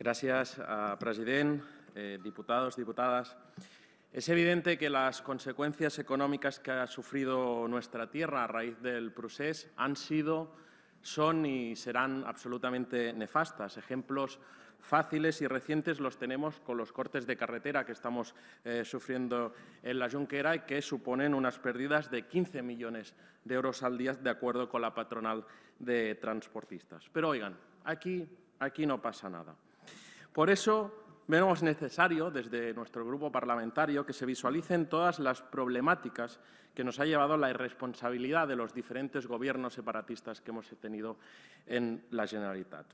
Gracias, ah, presidente, eh, diputados, diputadas. Es evidente que las consecuencias económicas que ha sufrido nuestra tierra a raíz del proceso han sido, son y serán absolutamente nefastas. Ejemplos fáciles y recientes los tenemos con los cortes de carretera que estamos eh, sufriendo en la Junquera y que suponen unas pérdidas de 15 millones de euros al día, de acuerdo con la patronal de transportistas. Pero oigan, aquí, aquí no pasa nada. Por eso vemos necesario, desde nuestro grupo parlamentario, que se visualicen todas las problemáticas que nos ha llevado la irresponsabilidad de los diferentes gobiernos separatistas que hemos tenido en la Generalitat.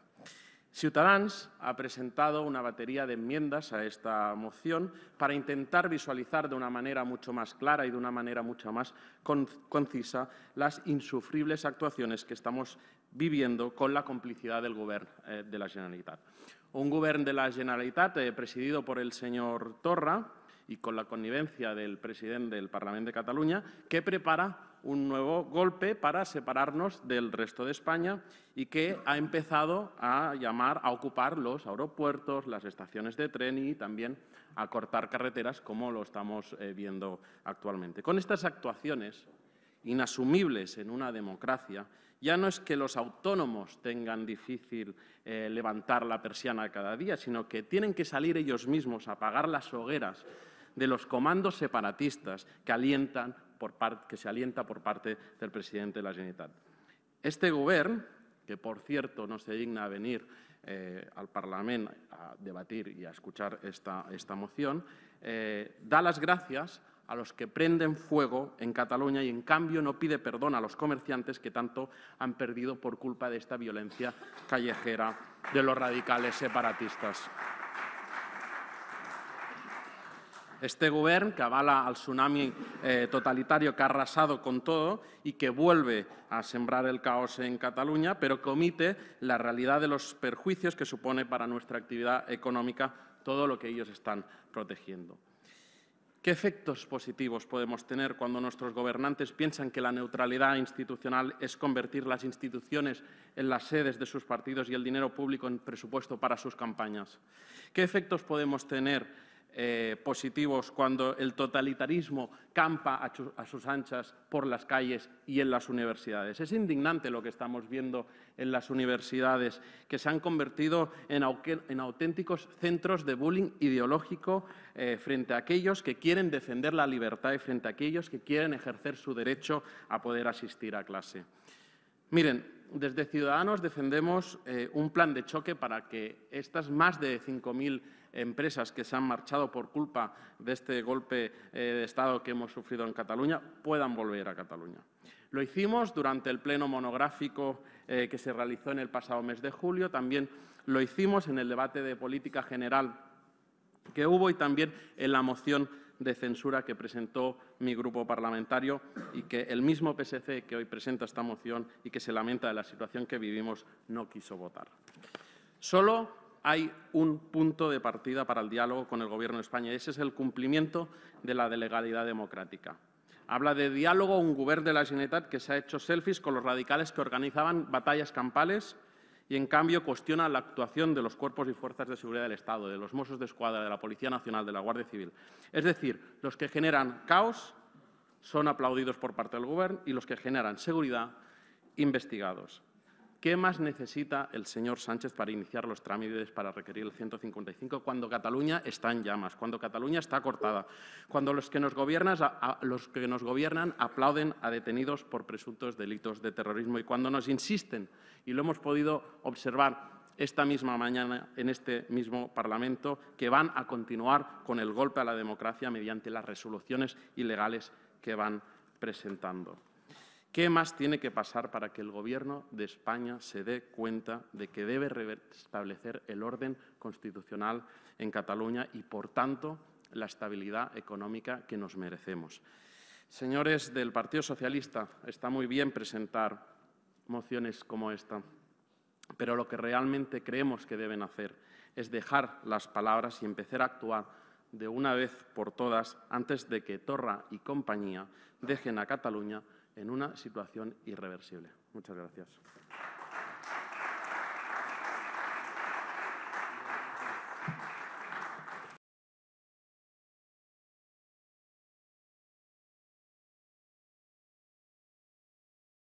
Ciutadans ha presentado una batería de enmiendas a esta moción para intentar visualizar de una manera mucho más clara y de una manera mucho más concisa las insufribles actuaciones que estamos viviendo con la complicidad del Gobierno eh, de la Generalitat un govern de la Generalitat eh, presidido por el señor Torra y con la connivencia del presidente del Parlamento de Cataluña, que prepara un nuevo golpe para separarnos del resto de España y que ha empezado a llamar a ocupar los aeropuertos, las estaciones de tren y también a cortar carreteras, como lo estamos eh, viendo actualmente. Con estas actuaciones, inasumibles en una democracia, ya no es que los autónomos tengan difícil eh, levantar la persiana cada día, sino que tienen que salir ellos mismos a pagar las hogueras de los comandos separatistas que, que se alienta por parte del presidente de la Generalitat. Este gobierno, que por cierto no se digna a venir eh, al Parlamento a debatir y a escuchar esta, moción, eh, da las gracias a los que prenden fuego en Cataluña y, en cambio, no pide perdón a los comerciantes que tanto han perdido por culpa de esta violencia callejera de los radicales separatistas. Este Gobierno que avala al tsunami eh, totalitario que ha arrasado con todo y que vuelve a sembrar el caos en Cataluña, pero que omite la realidad de los perjuicios que supone para nuestra actividad económica todo lo que ellos están protegiendo. ¿Qué efectos positivos podemos tener cuando nuestros gobernantes piensan que la neutralidad institucional es convertir las instituciones en las sedes de sus partidos y el dinero público en presupuesto para sus campañas? ¿Qué efectos podemos tener eh, positivos cuando el totalitarismo campa a, sus anchas por las calles y en las universidades. Es indignante lo que estamos viendo en las universidades, que se han convertido en, auténticos centros de bullying ideológico eh, frente a aquellos que quieren defender la libertad y frente a aquellos que quieren ejercer su derecho a poder asistir a clase. Miren, desde Ciudadanos defendemos eh, un plan de choque para que estas más de 5.000 empresas que se han marchado por culpa de este golpe eh, de Estado que hemos sufrido en Cataluña puedan volver a Cataluña. Lo hicimos durante el pleno monográfico eh, que se realizó en el pasado mes de julio, también lo hicimos en el debate de política general que hubo y también en la moción de censura que presentó mi grupo parlamentario y que el mismo PSC que hoy presenta esta moción y que se lamenta de la situación que vivimos no quiso votar. Solo hay un punto de partida para el diálogo con el Gobierno de España y ese es el cumplimiento de la delegalidad legalidad democrática. Habla de diálogo un Gobierno de la Generalitat que se ha hecho selfies con los radicales que organizaban batallas campales y, en cambio, cuestiona la actuación de los cuerpos y fuerzas de seguridad del Estado, de los Mossos de Escuadra, de la Policía Nacional, de la Guardia Civil. Es decir, los que generan caos son aplaudidos por parte del Gobierno y los que generan seguridad, investigados. ¿Qué más necesita el señor Sánchez para iniciar los trámites para requerir el 155 cuando Cataluña está en llamas, cuando Cataluña está cortada, cuando los que nos gobiernan, los que nos gobiernan aplauden a detenidos por presuntos delitos de terrorismo y cuando nos insisten, y lo hemos podido observar esta misma mañana en este mismo Parlamento, que van a continuar con el golpe a la democracia mediante las resoluciones ilegales que van presentando? ¿Qué más tiene que pasar para que el Gobierno de España se dé cuenta de que debe restablecer el orden constitucional en Cataluña y, por tanto, la estabilidad económica que nos merecemos? Señores del Partido Socialista, está muy bien presentar mociones como esta, pero lo que realmente creemos que deben hacer es dejar las palabras y empezar a actuar de una vez por todas antes de que Torra y compañía dejen a Cataluña en una situación irreversible. Muchas gracias.